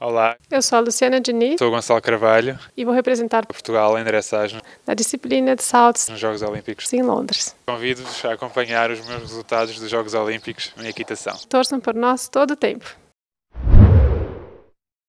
Olá. Eu sou a Luciana Diniz. Sou Gonçalo Carvalho. E vou representar Portugal em dressagem na disciplina de saltos nos Jogos Olímpicos em Londres. Convido-vos a acompanhar os meus resultados dos Jogos Olímpicos em equitação. Torçam por nós todo o tempo.